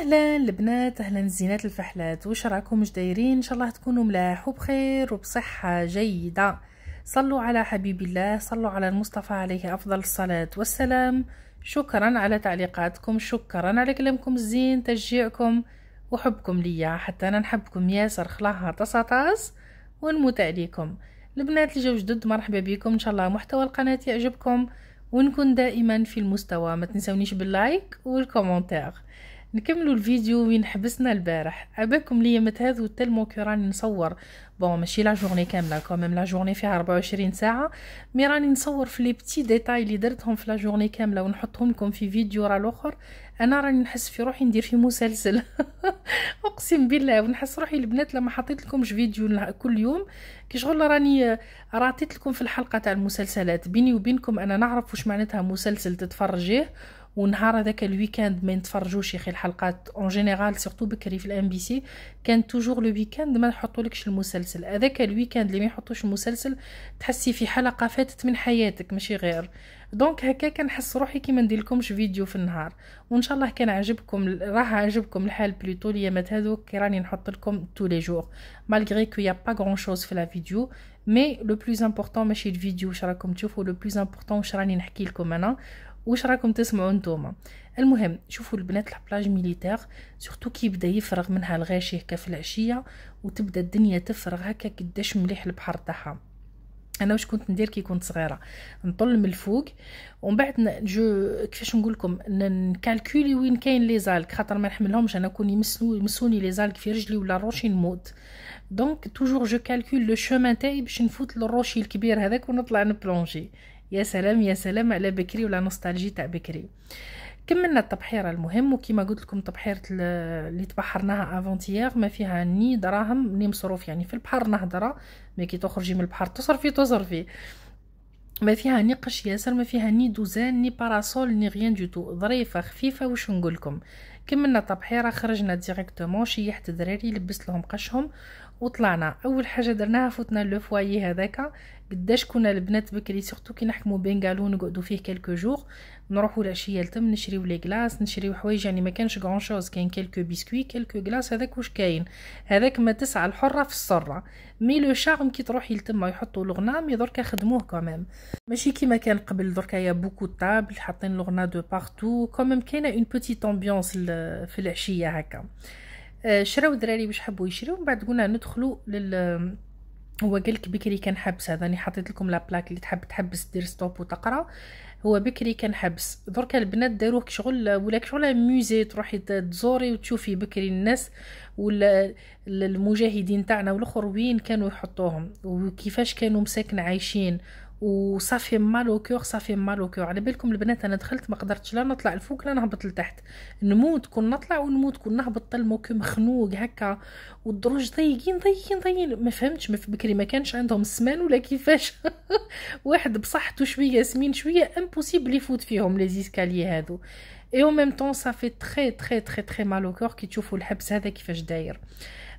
اهلا البنات اهلا الزينات الفحلات وش راكم مش دايرين ان شاء الله تكونوا ملاح وبخير وبصحه جيده صلوا على حبيب الله صلوا على المصطفى عليه افضل الصلاه والسلام شكرا على تعليقاتكم شكرا على كلامكم الزين تشجيعكم وحبكم ليا حتى انا نحبكم ياسر خلاها طسطاس ونموت عليكم البنات اللي جاو جدد مرحبا بكم ان شاء الله محتوى القناه يعجبكم ونكون دائما في المستوى ما تنسونيش باللايك والكومنتير نكملوا الفيديو وين حبسنا البارح عباكم ليا متهاذو تلمو كي راني نصور بون ماشي لا جورني كامله كوميم لا جورني فيها 24 ساعه مي راني نصور في لي بتي ديتاي اللي درتهم في لا جورني كامله ونحطهم لكم في فيديو راه الاخر انا راني نحس في روحي ندير في مسلسل اقسم بالله ونحس روحي البنات لما حطيت لكمش فيديو كل يوم كي شغل راني راتيت لكم في الحلقه تاع المسلسلات بيني وبينكم انا نعرف واش معناتها مسلسل تتفرجيه ونهار هذاك الويكاند ما نتفرجوش يا اخي الحلقات اون جينيرال سورتو بكري في الام بي سي كان توجور لو ويكاند ما نحطولكش المسلسل هذاك الويكاند اللي ما يحطوش المسلسل تحسي في حلقه فاتت من حياتك ماشي غير دونك هكا كنحس روحي كي ما نديرلكمش فيديو في النهار وان شاء الله كان عجبكم راه عجبكم الحال بلوتو مات هذوك كي راني نحط لكم تو لي جور مالغري كو يا با غران شوز في لا فيديو مي لو بلوز امبورطون ماشي الفيديو واش راكم تشوفوا لو بلوز امبورطون واش راني نحكي لكم انا واش راكم تسمعوا نتوما المهم شوفوا البنات البلاج ميليتير سورتو كي يبدا يفرغ منها الغاشي هكا في العشيه وتبدا الدنيا تفرغ هكا قداش مليح البحر تاعها انا واش كنت ندير كي كنت صغيره نطل من الفوق ومن بعد جو كيفاش نقول لكم نكالكولي وين كاين لي زالك خاطر ما نحملهمش انا كون يمسلو يمسوني لي زالك في رجلي ولا روشي نموت دونك توجور جو كالكول لو شومان تاعي باش نفوت للروشي الكبير هذاك ونطلع نبلونجي يا سلام يا سلام على بكري ولا نوستالجي تاع بكري كملنا التبحيره المهم وكما قلت لكم تبحيره اللي تبحرناها افونتيير ما فيها ني دراهم ني مصروف يعني في البحر نهضره مي كي تخرجي من البحر تصرفي تصرفي ما فيها ني قش ياسر ما فيها ني دوزان ني باراسول ني غيان دو تو ظريفه خفيفه واش نقول لكم كملنا التبحيره خرجنا ديريكتومون شيحت الدراري لبست لهم قشهم وطلعنا اول حاجه درناها فوتنا لو فوايي هذاك قداش كنا البنات بكري سورتو كي نحكمو بنغالو نقعدو فيه كلكو جوغ نروحو العشيه لتم نشريو لي غلاس نشريو حوايج يعني ما كانش غون شوز كاين كلكو بيسكوي كلكو غلاس هذاك واش كاين هذاك ما تسعى الحره في السره مي لو شارم كي تروحي لتما يحطوا لغنا مي دركا خدموه كوميم ماشي كيما كان قبل دركا يا بوكو طابل حاطين لغنا دو بارتو كوميم كاينه اون بوتيت امبيونس في العشيه هكا آه، شراو الدراري باش حبوا يشريو من بعد قلنا ندخلوا لل هو قالك بكري كان حبس هذا راني حطيت لكم لابلاك اللي تحب تحبس دير ستوب وتقرا هو بكري كان حبس دركا البنات داروه شغل ولا كشغل ميوزي تروحي تزوري وتشوفي بكري الناس ولا المجاهدين تاعنا والاخر وين كانوا يحطوهم وكيفاش كانوا مساكن عايشين وصافي او كور صافي او كور على بالكم البنات انا دخلت ما قدرتش لا نطلع الفوق لا نهبط لتحت نموت كون نطلع ونموت كون نهبط الموكو مخنوق هكا والدروج ضيقين ضيقين ضيقين ما فهمتش ما بكري ما كانش عندهم السمان ولا كيفاش واحد بصحته شويه سمين شويه امبوسيبل يفوت فيهم لي زيسكالي هادو اي او ميم طون صافي تري تري تري تري او كور كي تشوفوا الحبس هذا كيفاش داير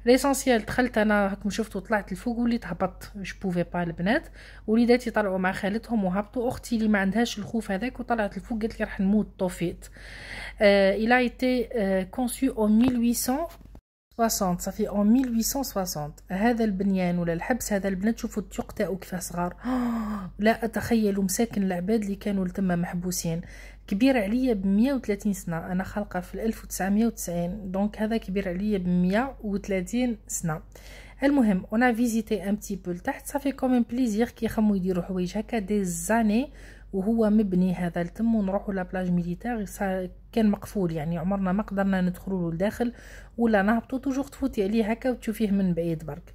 ليسونسيال دخلت انا راكم شفتوا طلعت الفوق وليت هبطت مش بوفي با البنات وليداتي طلعوا مع خالتهم وهبطوا اختي اللي ما عندهاش الخوف هذاك وطلعت الفوق قالت لي راح نموت طوفيت آه، il a été آه، conçu او 1860 صافي او 1860 هذا البنيان ولا الحبس هذا البنات شوفوا التيوق تاعو كيفاه صغار لا اتخيل مساكن العباد اللي كانوا تما محبوسين كبير عليا ب 130 سنه انا خالقه في 1990 دونك هذا كبير عليا ب 130 سنه المهم انا فيزيتي ان تي بو لتحت صافي كومين بليزير كي يخمو يديروا حوايج هكا دي زاني وهو مبني هذا التم ونروحوا لابلاج ميليتير كان مقفول يعني عمرنا ما قدرنا ندخلوا لداخل ولا نهبطوا توجور تفوتي عليه هكا وتشوفيه من بعيد برك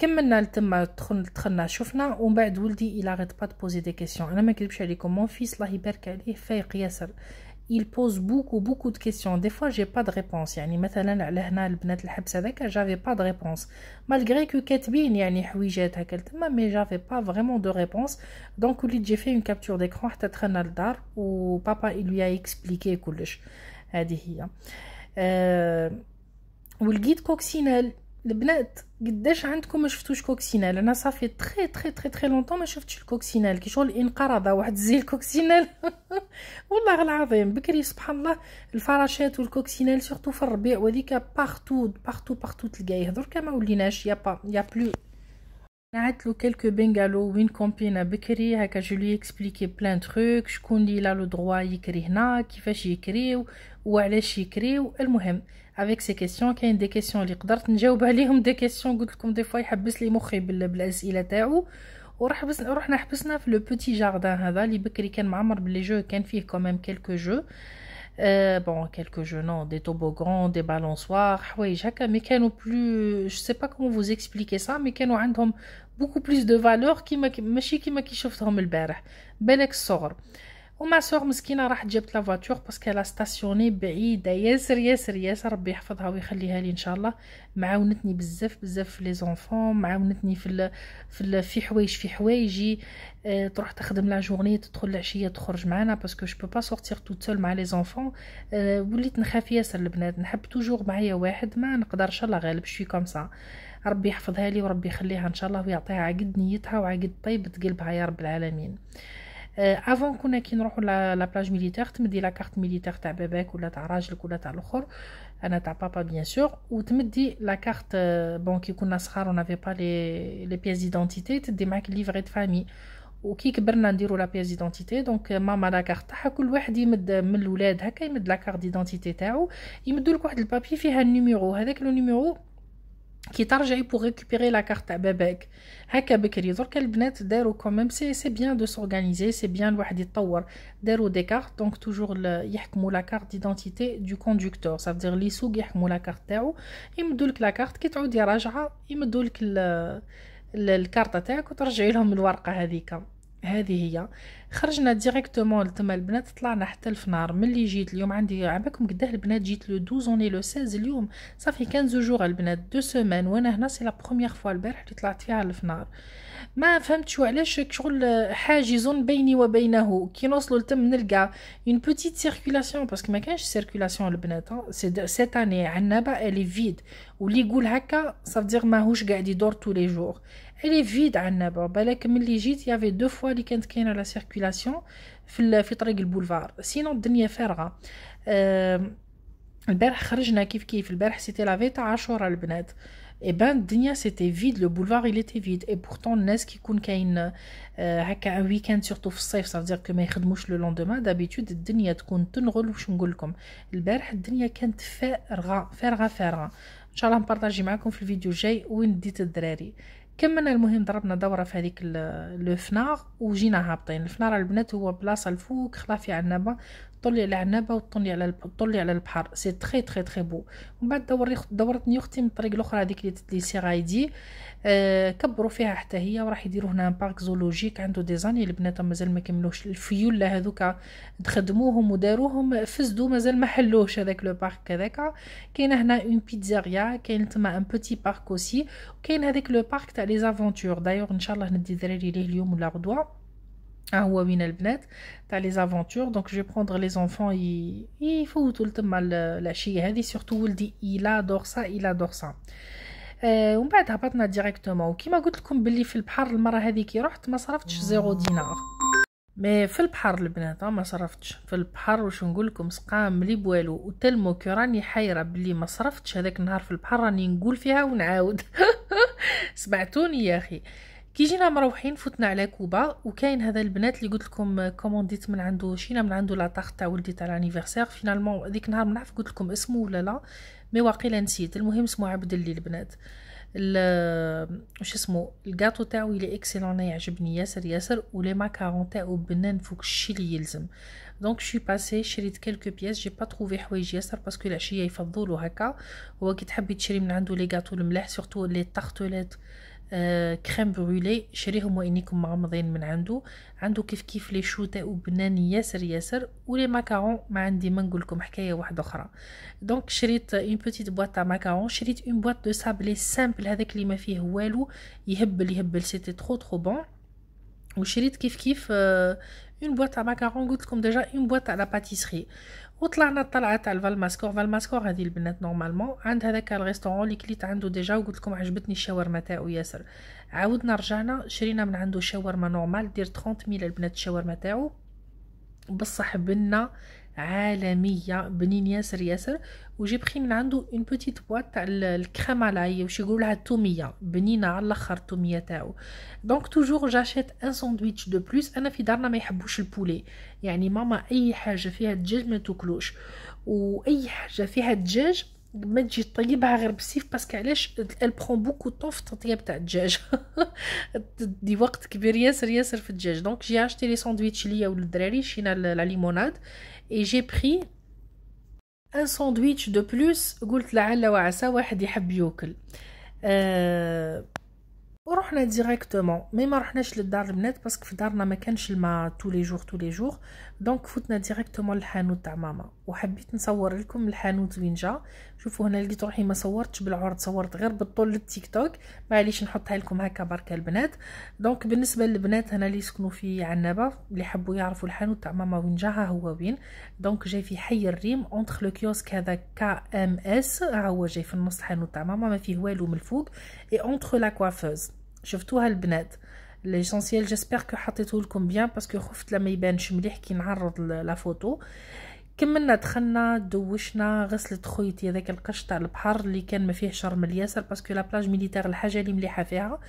Quand on a vu le film, on a dit qu'il n'arrête pas de poser des questions. Je me disais que mon fils, il est faible. Il pose beaucoup de questions. Parfois, je n'ai pas de réponse. Même si on a vu le bébé, je n'avais pas de réponse. Malgré que Katbin ait fait des questions, mais je n'avais pas vraiment de réponse. Donc, j'ai fait une capture d'écran et le papa lui a expliqué tout ça. Et le guide coccinelle. البنات قداش عندكم ما شفتوش كوكسينال انا صافي تري تري تري تري لونطون ما شفتش الكوكسينال كي شغل انقرض واحد الزي الكوكسينال والله العظيم بكري سبحان الله الفراشات والكوكسينال سورتو في الربيع وهذيك بارتو بارتو بارتو تلقاه دركا ما وليناش يا با يا بلو نعت له كلكو بنغالو وين كومبينا بكري هكا جولي لي اكسبليكي بلان تروك شكون لي لا لو دروا يكري هنا كيفاش يكريو وعلاش يكريو المهم افيك سي كيسيون كاين دي كيسيون لي قدرت نجاوب عليهم دي كيسيون قلت لكم دي فوا يحبس لي مخي تاعو رحنا حبسنا في لو بوتي جاردان هذا بكري كان معمر باللي جو كان فيه كلكو جو bon, quelques jeux, non, des toboggans, des balançoires, ouais, mais plus, je sais pas comment vous expliquer ça, mais des بوكو بليس دو فالور كيما ماشي كيما كي شفتهم البارح بالك الصغر وما سوغ مسكينه راحت جابت لا فواتور باسكو لا ستاسيوني بعيده ياسر ياسر ياسر ربي يحفظها ويخليها لي ان شاء الله معاونتني بزاف بزاف في لي زونفون معاونتني في في في حوايج في حوايجي اه تروح تخدم لا جورني تدخل العشيه تخرج معانا باسكو جو با سورتير تو سول مع لي زونفون اه وليت نخاف ياسر البنات نحب توجور معايا واحد ما نقدرش الله غالب شوي كوم سا ربي يحفظها لي وربي يخليها ان شاء الله ويعطيها عقد نيتها وعقد طيبة قلبها يا رب العالمين افون كنا كي نروحوا بلاج ميليتير تمدي لا كارت ميليتير تاع باباك ولا تاع راجلك ولا تاع الاخر انا تاع بابا بيان سور وتمدي لا كارت بون كي كنا صغار اون افي با لي لي بيس ديدونتيتي تدي معاك ليفري دو فامي وكي كبرنا نديرو لا بيس ديدونتيتي دونك ماما لا كارت تاعها كل واحد يمد من الاولاد هكا يمد لا كارت ديدونتيتي تاعو يمدولك واحد البابي فيها النيميرو هذاك لو نيميرو كي ترجعي بوغ ريكوبيري لا كارت تاع باباك هكا بكري درك البنات داروا كوميم سي سي بيان دو سورغانيزي سي بيان الواحد يتطور داروا دي كارت دونك توجور يحكموا لا كارت ديدونتيتي دو كوندكتور سا فدير لي سوق يحكموا لا كارت تاعو يمدوا لك لا كارت كي تعودي راجعه يمدوا لك الكارطه تاعك وترجعي لهم الورقه هذيك هذه هي خرجنا ديريكتومون لتما البنات طلعنا حتى الفنار ملي جيت اليوم عندي عباكم قداه البنات جيت لو 12 اوني لو 16 اليوم صافي 15 جوغ البنات دو سومان وانا هنا سي لا بروميير فوا البارح اللي طلعت فيها الفنار ما فهمتش علاش شغل حاجز بيني وبينه كي نوصلوا لتم نلقى اون بوتيت سيركولاسيون باسكو ما كانش سيركولاسيون البنات سيت اني عندنا با الي فيد واللي يقول هكا صافي دير ماهوش قاعد يدور تو لي جوغ الي فيد عندنا بالك ملي جيت يافي دو فوا اللي كانت كاينه لا سيركولاسيون في في طريق البولفار سينو الدنيا فارغه أه البارح خرجنا كيف كيف البارح سيتي لافي تاع عاشوره البنات اي eh بان الدنيا سيتي فيد لو بولفار il était vide et pourtant الناس كيكون كاين آه، هكا ان ويكاند سورتو في الصيف صافدير كو ما يخدموش لو لوندوما دابيتود الدنيا تكون تنغل واش نقول لكم البارح الدنيا كانت فارغه فارغه فارغه ان شاء الله نبارطاجي معكم في الفيديو الجاي وين ديت الدراري كملنا المهم ضربنا دوره في هذيك لو فنار وجينا هابطين الفنار البنات هو بلاصه الفوق خلافي على عنابة طلي على عنابه وطلي على طلي على البحر سي تري تري تري بو ومن بعد دوري دورتني اختي من الطريق الاخرى هذيك اللي لي سيغايدي آه كبروا فيها حتى هي وراح يديروا هنا بارك زولوجيك عنده دي زاني البنات مازال ما كملوش الفيولا هذوك خدموهم وداروهم فسدو مازال ما حلوش هذاك لو بارك هذاك كاين هنا اون بيتزاريا كاين تما ان بوتي بارك اوسي وكاين هذاك لو بارك تاع لي زافونتور دايوغ ان شاء الله ندي دراري ليه اليوم ولا غدوه هو وين البنات تاع لي زافونتور دونك جو بروندر لي زونفون يفوتوا لتما العشيه هذه سورتو ولدي الا دورسا الا دورسا آه ومن بعد هبطنا ديريكتومون وكيما قلت لكم باللي في البحر المره هذه كي رحت ما صرفتش زيرو دينار مي في البحر البنات ما صرفتش في البحر واش نقول لكم سقام لي بوالو وتلمو كي راني حيره بلي ما صرفتش هذاك النهار في البحر راني نقول فيها ونعاود سمعتوني يا اخي كي جينا مروحين فتنا على كوبا وكاين هذا البنات اللي قلت لكم كومونديت آه، من عنده شينا من عنده لاطاغ تاع ولدي تاع لانيفرسير فينالمون هذيك النهار ما نعرف قلت لكم اسمه ولا لا مي واقيلا نسيت المهم اسمه عبد اللي البنات آه، وش اسمه الكاطو تاعو لي اكسيلون يعجبني ياسر ياسر ولي ماكارون تاعو بنان فوق الشي اللي يلزم دونك شي باسي شريت كلكو بياس جي با تروفي حوايج ياسر باسكو العشيه يفضلوا هكا هو كي تحبي تشري من عنده لي كاطو الملاح سورتو لي طارتوليت كريم آه، برولي شريهم وانيكم مغمضين من عنده عنده كيف كيف لي شوتا وبنان ياسر ياسر ولي ماكارون ما عندي ما نقول لكم حكايه واحده اخرى دونك شريت اون بوتيت بواط تاع ماكارون شريت اون بواط دو سابلي سامبل هذاك اللي ما فيه والو يهبل يهبل سيتي ترو ترو بون وشريت كيف كيف اون بواط تاع ماكارون قلت لكم ديجا اون بواط تاع لا باتيسري وطلعنا الطلعه تاع الفالماسكور فالماسكور هذه البنات نورمالمون عند هذاك الريستورون اللي كليت عنده ديجا وقلت لكم عجبتني الشاورما تاعو ياسر عاودنا رجعنا شرينا من عنده شاورما نورمال دير ميل البنات الشاورما تاعو بصح بنه عالميه بنين ياسر ياسر وجي بخي من عنده اون بوتيت بواط تاع الكريم على واش يقولولها التوميه بنينه على الاخر التوميه تاعو دونك توجور جاشيت ان ساندويتش دو بلوس انا في دارنا ما يحبوش البولي يعني ماما اي حاجه فيها دجاج ما تاكلوش واي حاجه فيها دجاج ما تجي طيبها غير بالسيف باسكو علاش ال برون بوكو طون في التطيب تاع الدجاج دي وقت كبير ياسر ياسر في الدجاج دونك جي اشتي لي ساندويتش ليا وللدراري شينا لا ليموناد اي جي بري ان ساندويتش دو بلوس قلت لعل وعسى واحد يحب يوكل أه ورحنا ديريكتومون مي ما رحناش للدار البنات باسكو في دارنا ما كانش الماء تو لي جور تو لي جور دونك فتنا ديريكتومون للحانوت تاع ماما وحبيت نصور لكم الحانوت وين جا شوفوا هنا لقيت روحي ما صورتش بالعرض صورت غير بالطول للتيك توك معليش نحطها لكم هكا بركه البنات دونك بالنسبه للبنات هنا اللي يسكنوا في عنابه اللي حبوا يعرفوا الحانوت تاع ماما وين جا هو وين دونك جاي في حي الريم اونتخ لو كيوسك هذا كا ام اس ها هو جاي في النص الحانوت تاع ماما ما فيه والو من الفوق اي اونتخ لا كوافوز شفتوها البنات ليسونسيال جيسبر كو حطيته لكم بيان باسكو خفت لما يبانش مليح كي نعرض لا فوتو كملنا دخلنا دوشنا غسلت خويتي هذاك القش تاع البحر اللي كان ما فيهش شر من الياسر باسكو لا بلاج ميليتير الحاجه اللي مليحه فيها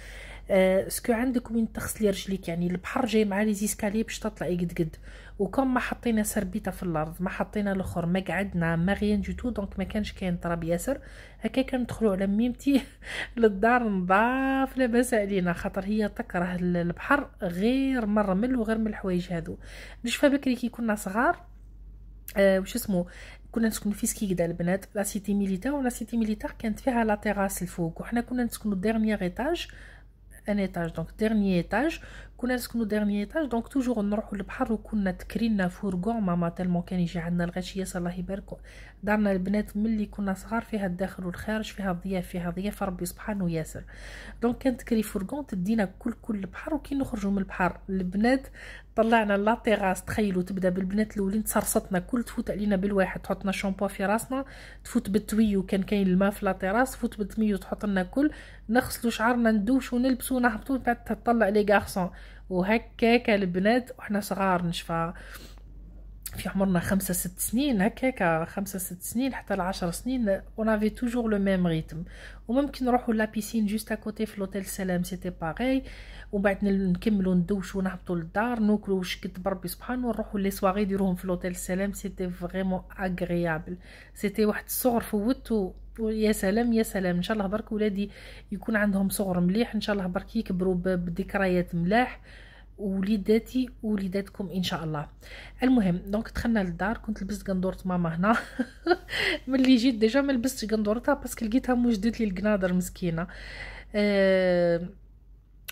اسكو آه، عندك وين تغسلي رجليك يعني البحر جاي مع لي زيسكالي باش تطلعي قد قد وكم ما حطينا سربيته في الارض ما حطينا الاخر ما قعدنا ما غيان جوتو دونك ما كانش كاين طراب ياسر هكا كندخلوا على ميمتي للدار نضاف لاباس علينا خاطر هي تكره البحر غير مرمل وغير من الحوايج هذو نشفى بكري كي كنا صغار أه وش اسمه كنا نسكنو في سكيكدا البنات لا سيتي ميليتا ولا سيتي ميليتار كانت فيها لا تيراس الفوق وحنا كنا نسكنو ديرنيير ايطاج un étage, donc dernier étage, كنا نسكنو ديرني ايطاج دونك توجور نروحو للبحر وكنا تكرينا فورغون ماما تالمو كان يجي عندنا الغاشي ياسر الله يبارك دارنا البنات ملي كنا صغار فيها الداخل والخارج فيها الضياف فيها ضياف ربي سبحانه ياسر دونك كانت تكري فورغون تدينا كل كل البحر وكي نخرجوا من البحر البنات طلعنا لا تيغاس تخيلوا تبدا بالبنات الاولين تسرسطنا كل تفوت علينا بالواحد تحطنا شامبو في راسنا تفوت بالتويو كان كاين الماء في لا تيراس تفوت بالتميو تحط لنا كل نغسلوا شعرنا ندوشو ونلبسوا ونهبطوا بعد تطلع لي غارسون وهكاك البنات وإحنا صغار نشفى في عمرنا خمسة ست سنين هكاك خمسة ست سنين حتى العشر سنين اون افي توجور لو ميم ريتم وممكن نروحو لابيسين جوست اكوتي في لوتيل سلام سيتي باغي وبعد نكملو ندوشو نهبطو للدار للدار واش كد بربي سبحانه ونروحو لي سواغي يديروهم في لوتيل سلام سيتي فريمون اغريابل سيتي واحد الصغر فوتو ويا سلام يا سلام ان شاء الله برك ولادي يكون عندهم صغر مليح ان شاء الله برك يكبروا بذكريات ملاح وليداتي وليداتكم ان شاء الله المهم دونك دخلنا للدار كنت لبست قندوره ماما هنا ملي جيت ديجا ما لبستش قندورتها باسكو لقيتها موجدت لي القنادر مسكينه أه...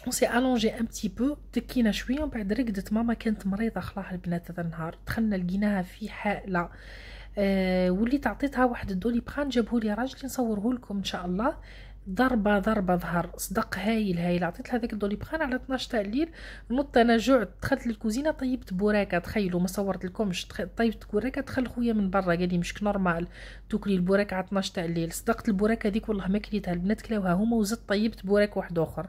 اون سي الونجي ان بتي بو تكينا شويه ومن بعد رقدت ماما كانت مريضه خلاص البنات هذا النهار دخلنا لقيناها في حاله آه، واللي وليت عطيتها واحد الدولي جابه جابهولي راجلي نصوره لكم ان شاء الله ضربه ضربه ظهر صدق هايل هايل عطيت لها داك الدولي بخان على 12 تاع الليل نط انا جعت دخلت للكوزينه طيبت بوراكه تخيلوا ما صورت لكمش طيبت بوراكه دخل خويا من برا قال لي مشك نورمال تاكلي البوراكه على 12 تاع الليل صدقت البوراكه هذيك والله ما كليتها البنات كلاوها هما وزدت طيبت بوراك واحد اخر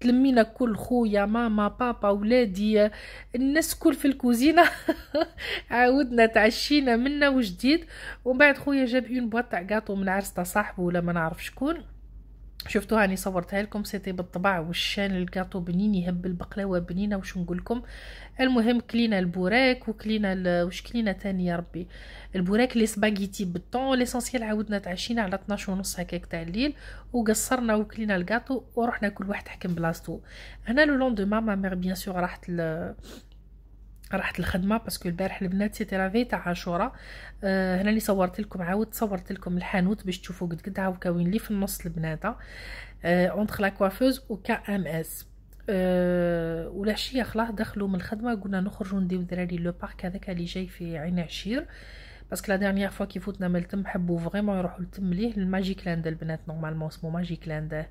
تلمينا كل خويا ماما بابا ولادي الناس كل في الكوزينه عاودنا تعشينا منا وجديد ومن بعد خويا جاب اون بواط تاع من تاع صاحبه ولا ما نعرف شكون شفتوها راني يعني صورتها لكم سيتي بالطبع والشان الكاطو بنين يهب البقلاوه بنينه وش نقول لكم المهم كلينا البوراك وكلينا وش كلينا تاني يا ربي البوراك لي سباغيتي بالطون ليسونسيال عاودنا تعشينا على 12 ونص هكاك تاع الليل وقصرنا وكلينا الكاطو ورحنا كل واحد حكم بلاصتو هنا لو لون دو ماما مير بيان سور راحت رحت الخدمه باسكو البارح البنات سيتي لافي تاع عاشورا آه هنا اللي صورت لكم عاود صورت لكم الحانوت باش تشوفوا قد قد هاو كاوين لي في النص البنات آه اونتر لا كوافوز كا ام اس أه والعشيه خلاص دخلوا من الخدمه قلنا نخرجوا نديو دراري لو بارك هذاك اللي جاي في عين عشير باسكو لا ديرنيير فوا كي فوتنا من التم حبوا فريمون يروحوا للتم ليه الماجيك لاند البنات نورمالمون سمو ماجيك لاند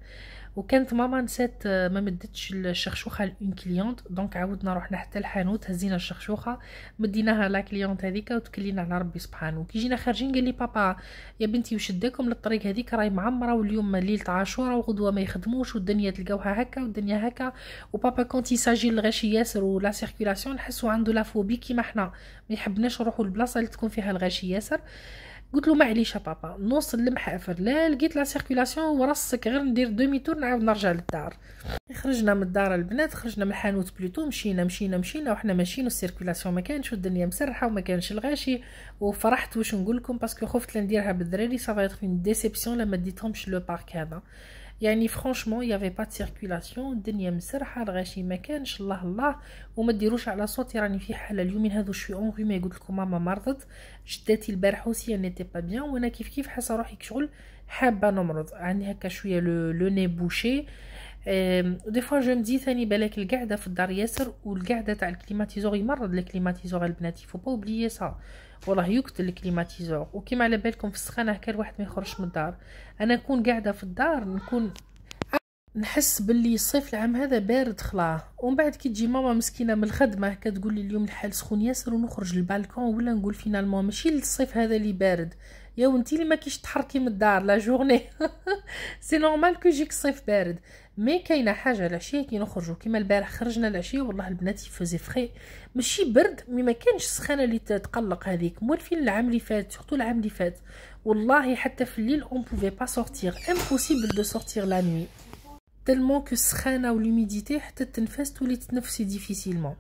وكانت ماما نسات آه، ما مدتش الشخشوخه لاون كليونت دونك عاودنا رحنا حتى الحانوت هزينا الشخشوخه مديناها لا كليونت هذيك وتكلينا على ربي سبحانه كي جينا خارجين قال لي بابا يا بنتي وشداكم للطريق هذيك راهي معمره واليوم ليله عاشوره وغدوه ما يخدموش والدنيا تلقاوها هكا والدنيا هكا وبابا كونت يساجي الغاشي ياسر ولا سيركولاسيون نحسو عنده لافوبي كيما حنا ما يحبناش نروحوا لبلاصه اللي تكون فيها الغاشي ياسر قلت له معليش بابا نوصل لمحافر لا لقيت لا سيركولاسيون ورصك غير ندير دومي تور نعاود نرجع للدار خرجنا من الدار البنات خرجنا من الحانوت بلوتو مشينا مشينا مشينا وحنا ماشيين والسيركولاسيون ما كانش والدنيا مسرحه وما كانش الغاشي وفرحت واش نقول لكم باسكو خفت لا نديرها بالدراري سافا اون ديسيبسيون لما ديتهمش لو بارك هذا يعني فرانشمون يافي با سيركولاسيون الدنيا مسرحه الغاشي ما كانش الله الله وما ديروش على صوتي راني في حاله اليومين هذو شوي اون ما قلت لكم ماما مرضت جداتي البارح اوسي نيتي با بيان وانا كيف كيف حاسه روحي كشغل حابه نمرض عندي هكا شويه لو لو ني بوشي دي فوا جو مدي ثاني بالك القعده في الدار ياسر والقعده تاع الكليماتيزور يمرض الكليماتيزور البنات فو با اوبليي سا والله يقتل الكليماتيزور وكيما على بالكم في السخانه هكا الواحد ما يخرجش من الدار انا نكون قاعده في الدار نكون نحس باللي الصيف العام هذا بارد خلاه ومن بعد كي تجي ماما مسكينه من الخدمه هكا تقول لي اليوم الحال سخون ياسر ونخرج للبالكون ولا نقول فينالمون ماشي الصيف هذا اللي بارد يا ونتي اللي ما كيش تحركي من الدار لا جورني سي نورمال كو يجيك الصيف بارد مي كاينه حاجه العشيه كي نخرجوا كيما البارح خرجنا العشيه والله البنات يفوزي فخي ماشي برد مي ما كانش سخانه اللي تقلق هذيك موالفين العام اللي فات سورتو العام اللي فات والله حتى في الليل اون بوفي با سورتير امبوسيبل دو سورتير لا نوي تلمون كو السخانه و حتى التنفس تولي تتنفسي ديفيسيلمون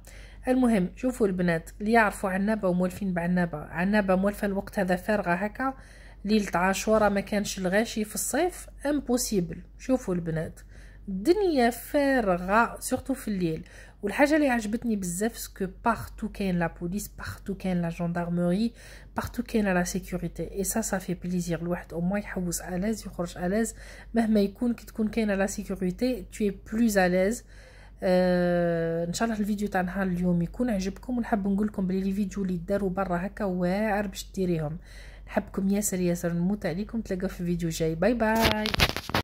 المهم شوفوا البنات اللي يعرفوا عنابه ومولفين بعنابه عنابه مولفه الوقت هذا فارغه هكا ليله عاشوره ما كانش الغاشي في الصيف امبوسيبل شوفوا البنات الدنيا فارغه سورتو في الليل والحاجه اللي عجبتني بزاف سكو بارتو كاين لا بوليس بارتو كاين لا جندارمري بارتو كاين لا سيكوريتي اي سا سا في بليزير الواحد او موي يحوس الاز يخرج الاز مهما يكون كي تكون كاينه لا سيكوريتي تو بلوز الاز آه ان شاء الله الفيديو تاع نهار اليوم يكون عجبكم ونحب نقول لكم بلي الفيديو اللي داروا برا هكا واعر باش ديريهم نحبكم ياسر ياسر نموت عليكم تلاقوا في فيديو جاي باي باي